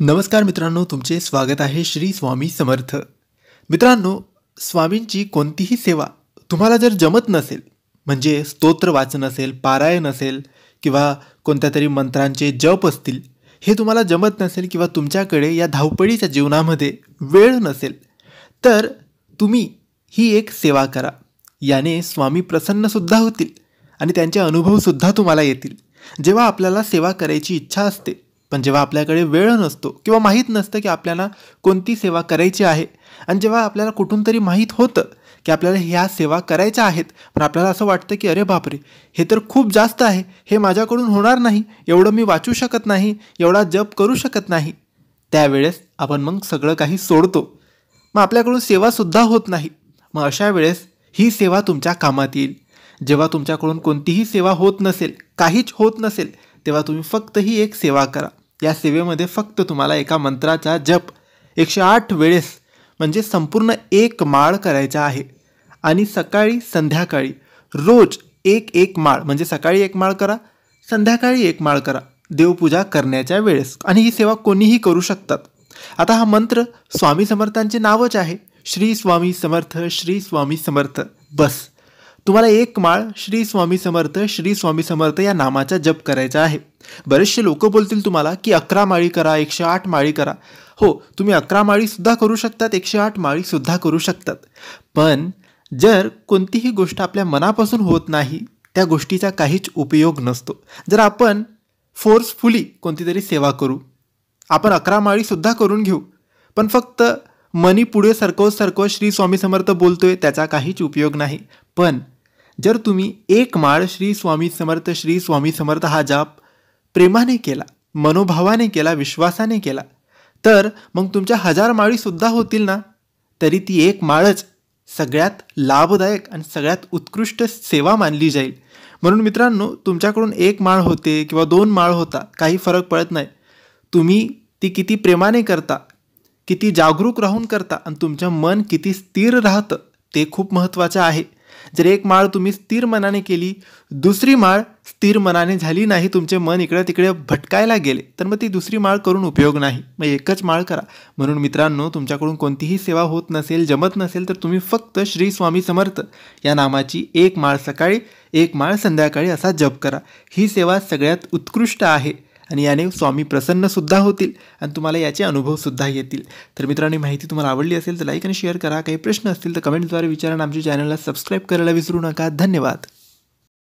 नमस्कार मित्रांनो तुमचे स्वागत आहे श्री स्वामी समर्थ मित्रांनो स्वामींची कोणतीही सेवा तुम्हाला जर जमत नसेल म्हणजे स्तोत्र वाचन असेल पारायण असेल किंवा कोणत्या तरी मंत्रांचे जप असतील हे तुम्हाला जमत नसेल किंवा तुमच्याकडे या धावपळीच्या जीवनामध्ये वेळ नसेल तर तुम्ही ही एक सेवा करा याने स्वामी प्रसन्नसुद्धा होतील आणि त्यांचे अनुभवसुद्धा तुम्हाला येतील जेव्हा आपल्याला सेवा करायची इच्छा असते पण जेव्हा आपल्याकडे वेळ नसतो किंवा माहीत नसतं की आपल्याला कोणती सेवा करायची आहे आणि जेव्हा आपल्याला कुठून तरी माहीत होतं की आपल्याला ह्या सेवा करायच्या आहेत पण आपल्याला असं वाटतं की अरे बापरे हे तर खूप जास्त आहे हे माझ्याकडून होणार नाही एवढं मी वाचू शकत नाही एवढा जप करू शकत नाही त्यावेळेस आपण मग सगळं काही सोडतो मग आपल्याकडून सेवासुद्धा होत नाही मग अशा वेळेस ही सेवा तुमच्या कामात येईल जेव्हा तुमच्याकडून कोणतीही सेवा होत नसेल काहीच होत नसेल तेव्हा तुम्ही फक्त ही एक सेवा करा या सेवेमध्ये फक्त तुम्हाला एका मंत्राचा जप एकशे आठ वेळेस म्हणजे संपूर्ण एक माळ करायचा आहे आणि सकाळी संध्याकाळी रोज एक एक माळ म्हणजे सकाळी एक माळ करा संध्याकाळी एक माळ करा देवपूजा करण्याच्या वेळेस आणि ही सेवा कोणीही करू शकतात आता हा मंत्र स्वामी समर्थांचे नावच आहे श्री स्वामी समर्थ श्री स्वामी समर्थ बस तुम्हाला एक माळ श्री स्वामी समर्थ श्री स्वामी समर्थ या नामाचा जप करायचा आहे बरेचसे लोक बोलतील तुम्हाला की अकरा माळी करा एकशे आठ माळी करा हो तुम्ही अकरा माळीसुद्धा करू शकतात एकशे आठ माळीसुद्धा करू शकतात पण जर कोणतीही गोष्ट आपल्या मनापासून होत नाही त्या गोष्टीचा काहीच उपयोग नसतो जर आपण फोर्सफुली कोणती तरी सेवा करू आपण अकरा माळीसुद्धा करून घेऊ पण फक्त मनी पुढे सरको सरकवत श्री स्वामी समर्थ बोलतोय त्याचा काहीच उपयोग नाही पण जर तुम्ही एक माळ श्री स्वामी समर्थ श्री स्वामी समर्थ हा जाप प्रेमाने केला मनोभावाने केला विश्वासाने केला तर मग तुमच्या हजार माळीसुद्धा होतील ना तरी ती एक माळच सगळ्यात लाभदायक आणि सगळ्यात उत्कृष्ट सेवा मानली जाईल म्हणून मित्रांनो तुमच्याकडून एक माळ होते किंवा दोन माळ होता काही फरक पडत नाही तुम्ही ती किती प्रेमाने करता किती जागरूक राहून करता आणि तुमचं मन किती स्थिर राहतं ते खूप महत्त्वाचं आहे जर एक माळ तुम्ही स्थिर मनाने केली दुसरी माळ स्थिर मनाने झाली नाही तुमचे मन इकडे तिकडे भटकायला गेले तर मग ती दुसरी माळ करून उपयोग नाही मग एकच माळ करा म्हणून मित्रांनो तुमच्याकडून कोणतीही सेवा होत नसेल जमत नसेल तर तुम्ही फक्त श्री स्वामी समर्थ या नामाची एक माळ सकाळी एक माळ संध्याकाळी असा जप करा ही सेवा सगळ्यात उत्कृष्ट आहे आणि याने स्वामी प्रसन्न सुद्धा होतील आणि तुम्हाला याचे अनुभवसुद्धा येतील तर मित्रांनो माहिती तुम्हाला आवडली असेल तर लाईक आणि शेअर करा काही प्रश्न असतील तर कमेंटद्वारे विचारा आमच्या चॅनलला सबस्क्राईब करायला विसरू नका धन्यवाद